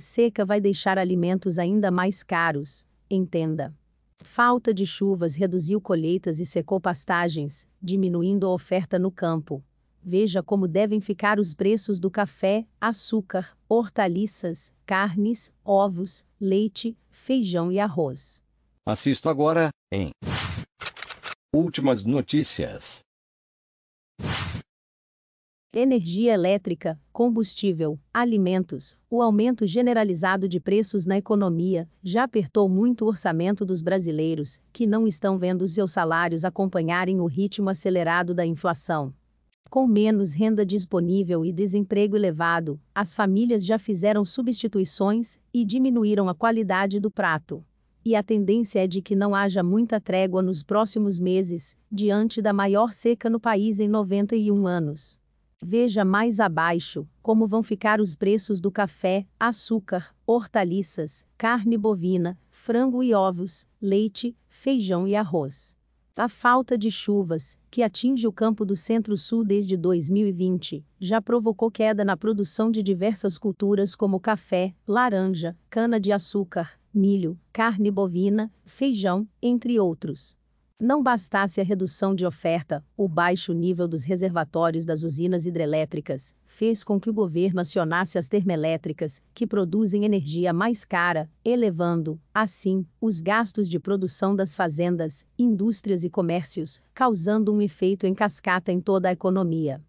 seca vai deixar alimentos ainda mais caros, entenda. Falta de chuvas reduziu colheitas e secou pastagens, diminuindo a oferta no campo. Veja como devem ficar os preços do café, açúcar, hortaliças, carnes, ovos, leite, feijão e arroz. Assisto agora em Últimas notícias energia elétrica, combustível, alimentos, o aumento generalizado de preços na economia já apertou muito o orçamento dos brasileiros, que não estão vendo seus salários acompanharem o ritmo acelerado da inflação. Com menos renda disponível e desemprego elevado, as famílias já fizeram substituições e diminuíram a qualidade do prato. E a tendência é de que não haja muita trégua nos próximos meses, diante da maior seca no país em 91 anos. Veja mais abaixo como vão ficar os preços do café, açúcar, hortaliças, carne bovina, frango e ovos, leite, feijão e arroz. A falta de chuvas, que atinge o campo do centro-sul desde 2020, já provocou queda na produção de diversas culturas como café, laranja, cana-de-açúcar, milho, carne bovina, feijão, entre outros. Não bastasse a redução de oferta, o baixo nível dos reservatórios das usinas hidrelétricas fez com que o governo acionasse as termoelétricas, que produzem energia mais cara, elevando, assim, os gastos de produção das fazendas, indústrias e comércios, causando um efeito em cascata em toda a economia.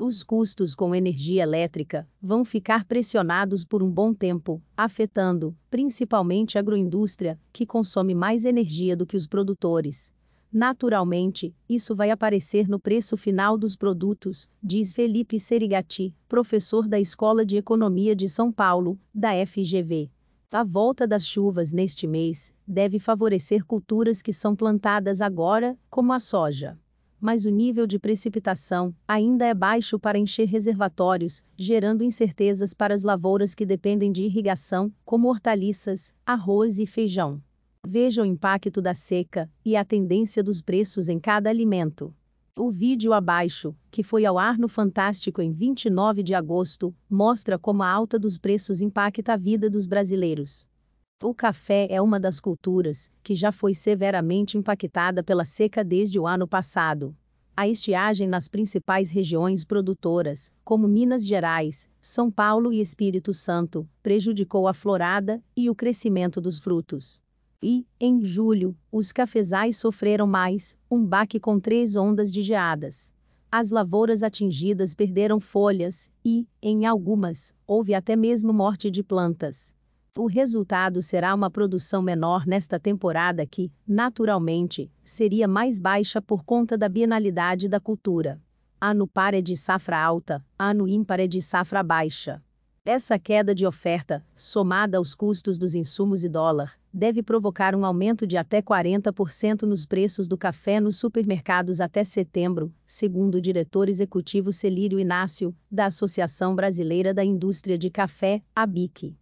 Os custos com energia elétrica vão ficar pressionados por um bom tempo, afetando, principalmente, a agroindústria, que consome mais energia do que os produtores. Naturalmente, isso vai aparecer no preço final dos produtos, diz Felipe Serigati, professor da Escola de Economia de São Paulo, da FGV. A volta das chuvas neste mês deve favorecer culturas que são plantadas agora, como a soja. Mas o nível de precipitação ainda é baixo para encher reservatórios, gerando incertezas para as lavouras que dependem de irrigação, como hortaliças, arroz e feijão. Veja o impacto da seca e a tendência dos preços em cada alimento. O vídeo abaixo, que foi ao ar no Fantástico em 29 de agosto, mostra como a alta dos preços impacta a vida dos brasileiros. O café é uma das culturas que já foi severamente impactada pela seca desde o ano passado. A estiagem nas principais regiões produtoras, como Minas Gerais, São Paulo e Espírito Santo, prejudicou a florada e o crescimento dos frutos. E, em julho, os cafezais sofreram mais um baque com três ondas de geadas. As lavouras atingidas perderam folhas e, em algumas, houve até mesmo morte de plantas. O resultado será uma produção menor nesta temporada que, naturalmente, seria mais baixa por conta da bienalidade da cultura. Ano par é de safra alta, ano ímpar é de safra baixa. Essa queda de oferta, somada aos custos dos insumos e dólar, deve provocar um aumento de até 40% nos preços do café nos supermercados até setembro, segundo o diretor executivo Celírio Inácio, da Associação Brasileira da Indústria de Café, ABIC.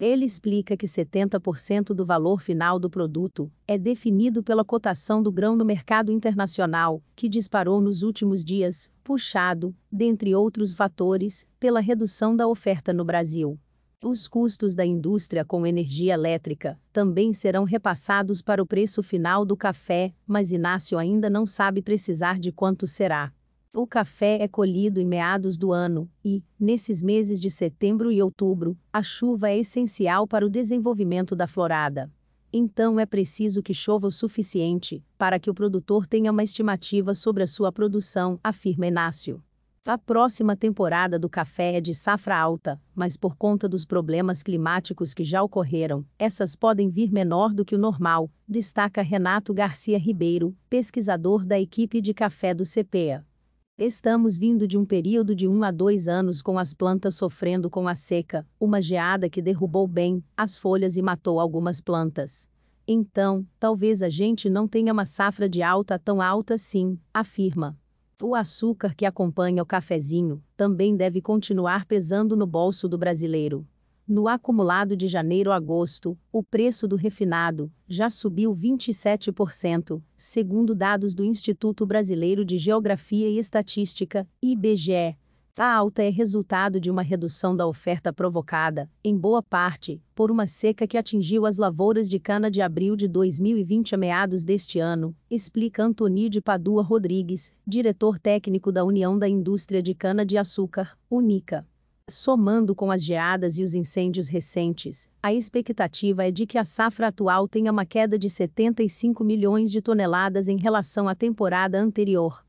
Ele explica que 70% do valor final do produto é definido pela cotação do grão no mercado internacional, que disparou nos últimos dias, puxado, dentre outros fatores, pela redução da oferta no Brasil. Os custos da indústria com energia elétrica também serão repassados para o preço final do café, mas Inácio ainda não sabe precisar de quanto será. O café é colhido em meados do ano e, nesses meses de setembro e outubro, a chuva é essencial para o desenvolvimento da florada. Então é preciso que chova o suficiente para que o produtor tenha uma estimativa sobre a sua produção, afirma Inácio. A próxima temporada do café é de safra alta, mas por conta dos problemas climáticos que já ocorreram, essas podem vir menor do que o normal, destaca Renato Garcia Ribeiro, pesquisador da equipe de café do CPEA. Estamos vindo de um período de um a dois anos com as plantas sofrendo com a seca, uma geada que derrubou bem as folhas e matou algumas plantas. Então, talvez a gente não tenha uma safra de alta tão alta assim, afirma. O açúcar que acompanha o cafezinho também deve continuar pesando no bolso do brasileiro. No acumulado de janeiro a agosto, o preço do refinado já subiu 27%, segundo dados do Instituto Brasileiro de Geografia e Estatística, IBGE. A alta é resultado de uma redução da oferta provocada, em boa parte, por uma seca que atingiu as lavouras de cana de abril de 2020 a meados deste ano, explica Antônio de Padua Rodrigues, diretor técnico da União da Indústria de Cana de Açúcar, UNICA. Somando com as geadas e os incêndios recentes, a expectativa é de que a safra atual tenha uma queda de 75 milhões de toneladas em relação à temporada anterior.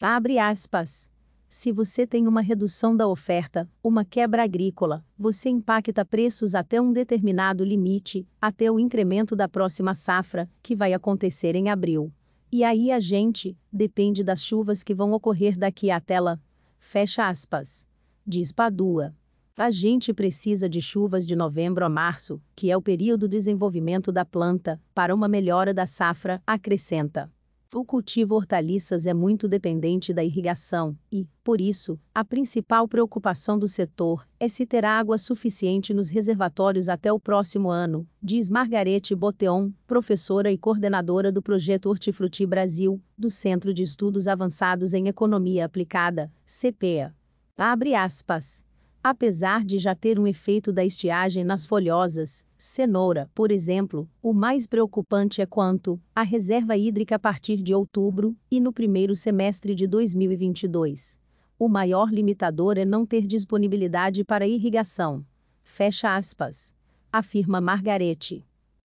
Abre aspas. Se você tem uma redução da oferta, uma quebra agrícola, você impacta preços até um determinado limite, até o incremento da próxima safra, que vai acontecer em abril. E aí a gente depende das chuvas que vão ocorrer daqui à tela. Fecha aspas diz Padua. A gente precisa de chuvas de novembro a março, que é o período de desenvolvimento da planta, para uma melhora da safra, acrescenta. O cultivo hortaliças é muito dependente da irrigação e, por isso, a principal preocupação do setor é se terá água suficiente nos reservatórios até o próximo ano, diz Margarete Boteon, professora e coordenadora do projeto Hortifruti Brasil, do Centro de Estudos Avançados em Economia Aplicada, CPEA. Abre aspas. Apesar de já ter um efeito da estiagem nas folhosas, cenoura, por exemplo, o mais preocupante é quanto a reserva hídrica a partir de outubro e no primeiro semestre de 2022. O maior limitador é não ter disponibilidade para irrigação. Fecha aspas. Afirma Margarete.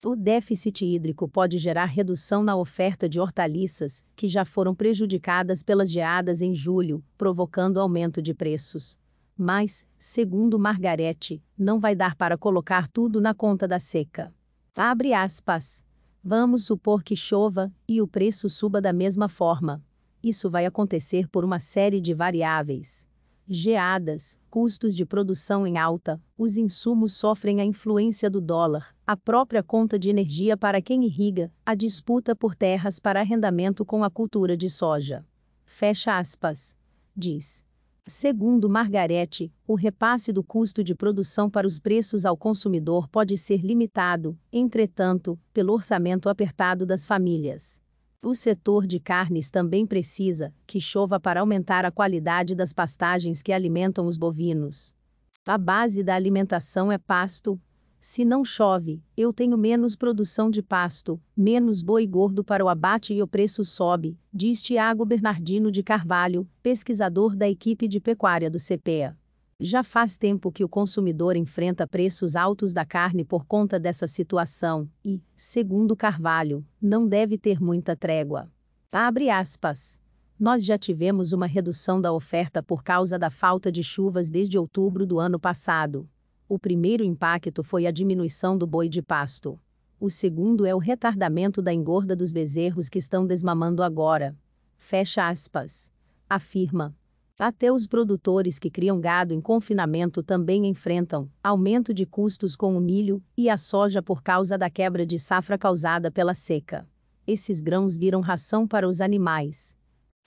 O déficit hídrico pode gerar redução na oferta de hortaliças, que já foram prejudicadas pelas geadas em julho, provocando aumento de preços. Mas, segundo Margarete, não vai dar para colocar tudo na conta da seca. Abre aspas. Vamos supor que chova e o preço suba da mesma forma. Isso vai acontecer por uma série de variáveis geadas, custos de produção em alta, os insumos sofrem a influência do dólar, a própria conta de energia para quem irriga, a disputa por terras para arrendamento com a cultura de soja. Fecha aspas. Diz. Segundo Margarete, o repasse do custo de produção para os preços ao consumidor pode ser limitado, entretanto, pelo orçamento apertado das famílias. O setor de carnes também precisa que chova para aumentar a qualidade das pastagens que alimentam os bovinos. A base da alimentação é pasto. Se não chove, eu tenho menos produção de pasto, menos boi gordo para o abate e o preço sobe, diz Tiago Bernardino de Carvalho, pesquisador da equipe de pecuária do CPEA. Já faz tempo que o consumidor enfrenta preços altos da carne por conta dessa situação e, segundo Carvalho, não deve ter muita trégua. Abre aspas. Nós já tivemos uma redução da oferta por causa da falta de chuvas desde outubro do ano passado. O primeiro impacto foi a diminuição do boi de pasto. O segundo é o retardamento da engorda dos bezerros que estão desmamando agora. Fecha aspas. Afirma. Até os produtores que criam gado em confinamento também enfrentam aumento de custos com o milho e a soja por causa da quebra de safra causada pela seca. Esses grãos viram ração para os animais.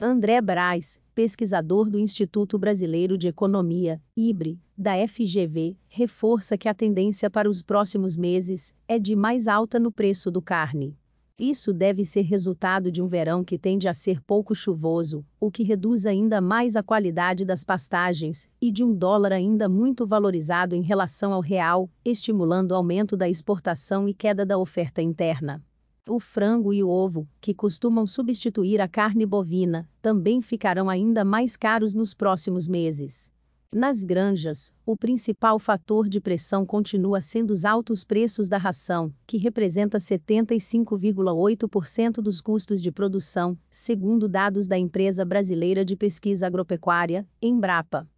André Braz, pesquisador do Instituto Brasileiro de Economia, IBRE, da FGV, reforça que a tendência para os próximos meses é de mais alta no preço do carne. Isso deve ser resultado de um verão que tende a ser pouco chuvoso, o que reduz ainda mais a qualidade das pastagens, e de um dólar ainda muito valorizado em relação ao real, estimulando o aumento da exportação e queda da oferta interna. O frango e o ovo, que costumam substituir a carne bovina, também ficarão ainda mais caros nos próximos meses. Nas granjas, o principal fator de pressão continua sendo os altos preços da ração, que representa 75,8% dos custos de produção, segundo dados da empresa brasileira de pesquisa agropecuária, Embrapa.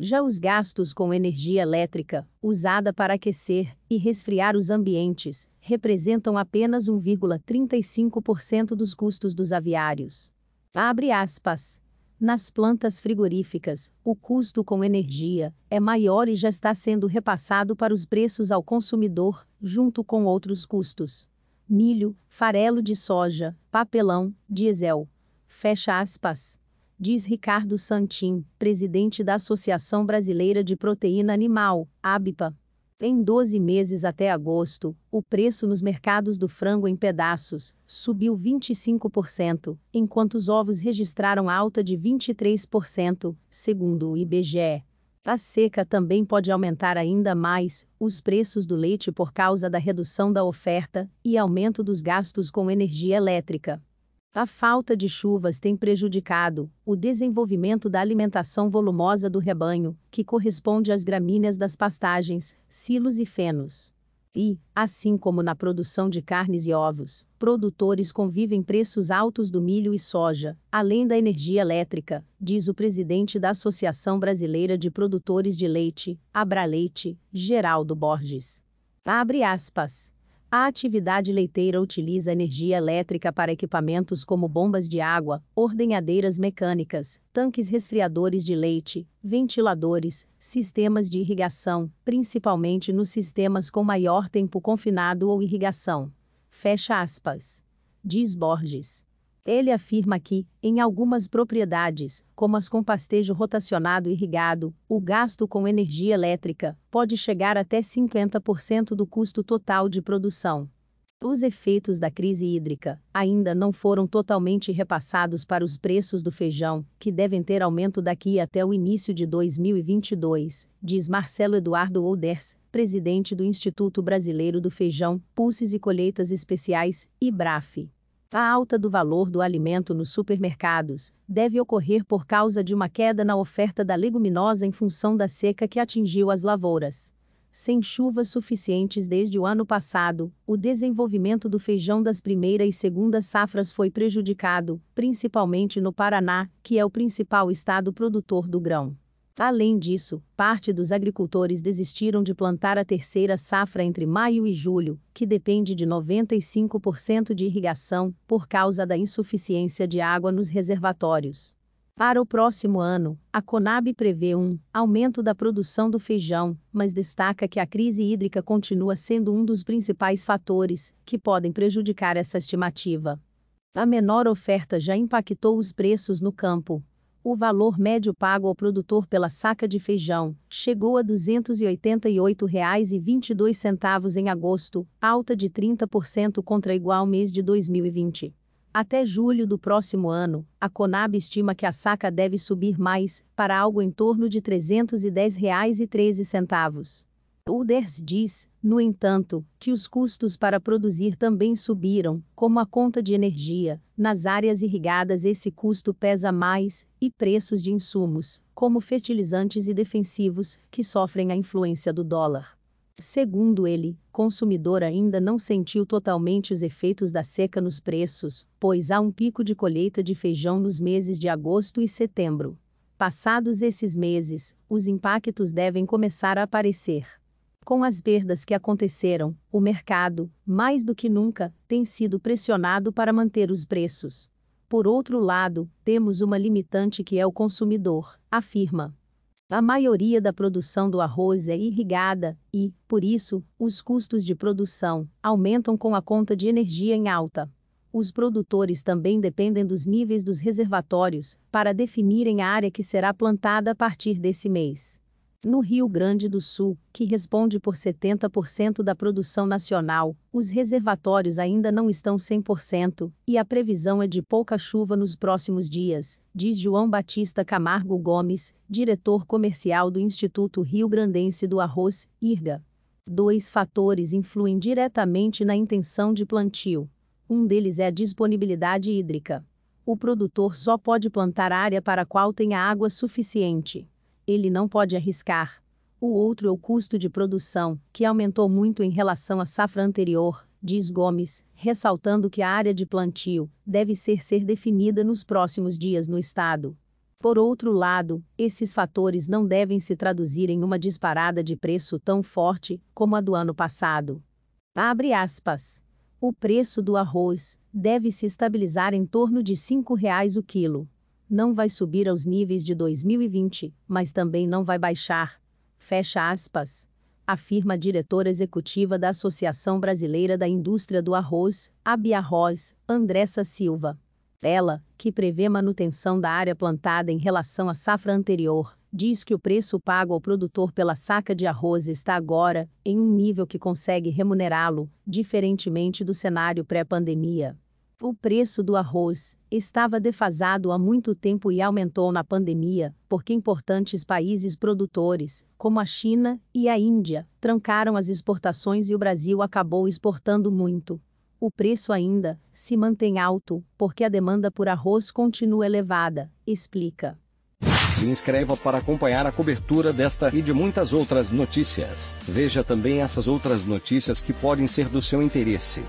Já os gastos com energia elétrica, usada para aquecer e resfriar os ambientes, representam apenas 1,35% dos custos dos aviários. Abre aspas. Nas plantas frigoríficas, o custo com energia é maior e já está sendo repassado para os preços ao consumidor, junto com outros custos. Milho, farelo de soja, papelão, diesel. Fecha aspas. Diz Ricardo Santin, presidente da Associação Brasileira de Proteína Animal, ABPA. Em 12 meses até agosto, o preço nos mercados do frango em pedaços subiu 25%, enquanto os ovos registraram alta de 23%, segundo o IBGE. A seca também pode aumentar ainda mais os preços do leite por causa da redução da oferta e aumento dos gastos com energia elétrica. A falta de chuvas tem prejudicado o desenvolvimento da alimentação volumosa do rebanho, que corresponde às gramíneas das pastagens, silos e fenos. E, assim como na produção de carnes e ovos, produtores convivem preços altos do milho e soja, além da energia elétrica, diz o presidente da Associação Brasileira de Produtores de Leite, Abraleite, Geraldo Borges. Abre aspas. A atividade leiteira utiliza energia elétrica para equipamentos como bombas de água, ordenhadeiras mecânicas, tanques resfriadores de leite, ventiladores, sistemas de irrigação, principalmente nos sistemas com maior tempo confinado ou irrigação. Fecha aspas. Diz Borges. Ele afirma que, em algumas propriedades, como as com pastejo rotacionado irrigado, o gasto com energia elétrica pode chegar até 50% do custo total de produção. Os efeitos da crise hídrica ainda não foram totalmente repassados para os preços do feijão, que devem ter aumento daqui até o início de 2022, diz Marcelo Eduardo Olders, presidente do Instituto Brasileiro do Feijão, Pulses e Colheitas Especiais, IBRAF. A alta do valor do alimento nos supermercados deve ocorrer por causa de uma queda na oferta da leguminosa em função da seca que atingiu as lavouras. Sem chuvas suficientes desde o ano passado, o desenvolvimento do feijão das primeira e segunda safras foi prejudicado, principalmente no Paraná, que é o principal estado produtor do grão. Além disso, parte dos agricultores desistiram de plantar a terceira safra entre maio e julho, que depende de 95% de irrigação, por causa da insuficiência de água nos reservatórios. Para o próximo ano, a Conab prevê um aumento da produção do feijão, mas destaca que a crise hídrica continua sendo um dos principais fatores que podem prejudicar essa estimativa. A menor oferta já impactou os preços no campo, o valor médio pago ao produtor pela saca de feijão chegou a R$ 288,22 em agosto, alta de 30% contra igual mês de 2020. Até julho do próximo ano, a Conab estima que a saca deve subir mais, para algo em torno de R$ 310,13. Oders diz, no entanto, que os custos para produzir também subiram, como a conta de energia. Nas áreas irrigadas, esse custo pesa mais, e preços de insumos, como fertilizantes e defensivos, que sofrem a influência do dólar. Segundo ele, consumidor ainda não sentiu totalmente os efeitos da seca nos preços, pois há um pico de colheita de feijão nos meses de agosto e setembro. Passados esses meses, os impactos devem começar a aparecer. Com as perdas que aconteceram, o mercado, mais do que nunca, tem sido pressionado para manter os preços. Por outro lado, temos uma limitante que é o consumidor, afirma. A maioria da produção do arroz é irrigada e, por isso, os custos de produção aumentam com a conta de energia em alta. Os produtores também dependem dos níveis dos reservatórios para definirem a área que será plantada a partir desse mês. No Rio Grande do Sul, que responde por 70% da produção nacional, os reservatórios ainda não estão 100% e a previsão é de pouca chuva nos próximos dias, diz João Batista Camargo Gomes, diretor comercial do Instituto Rio Grandense do Arroz, IRGA. Dois fatores influem diretamente na intenção de plantio. Um deles é a disponibilidade hídrica. O produtor só pode plantar área para a qual tenha água suficiente. Ele não pode arriscar. O outro é o custo de produção, que aumentou muito em relação à safra anterior, diz Gomes, ressaltando que a área de plantio deve ser, ser definida nos próximos dias no Estado. Por outro lado, esses fatores não devem se traduzir em uma disparada de preço tão forte como a do ano passado. Abre aspas. O preço do arroz deve se estabilizar em torno de R$ 5,00 o quilo não vai subir aos níveis de 2020, mas também não vai baixar. Fecha aspas. Afirma a diretora executiva da Associação Brasileira da Indústria do Arroz, Abiarroz, Andressa Silva. Ela, que prevê manutenção da área plantada em relação à safra anterior, diz que o preço pago ao produtor pela saca de arroz está agora em um nível que consegue remunerá-lo, diferentemente do cenário pré-pandemia. O preço do arroz estava defasado há muito tempo e aumentou na pandemia, porque importantes países produtores, como a China e a Índia, trancaram as exportações e o Brasil acabou exportando muito. O preço ainda se mantém alto, porque a demanda por arroz continua elevada, explica. Se inscreva para acompanhar a cobertura desta e de muitas outras notícias. Veja também essas outras notícias que podem ser do seu interesse.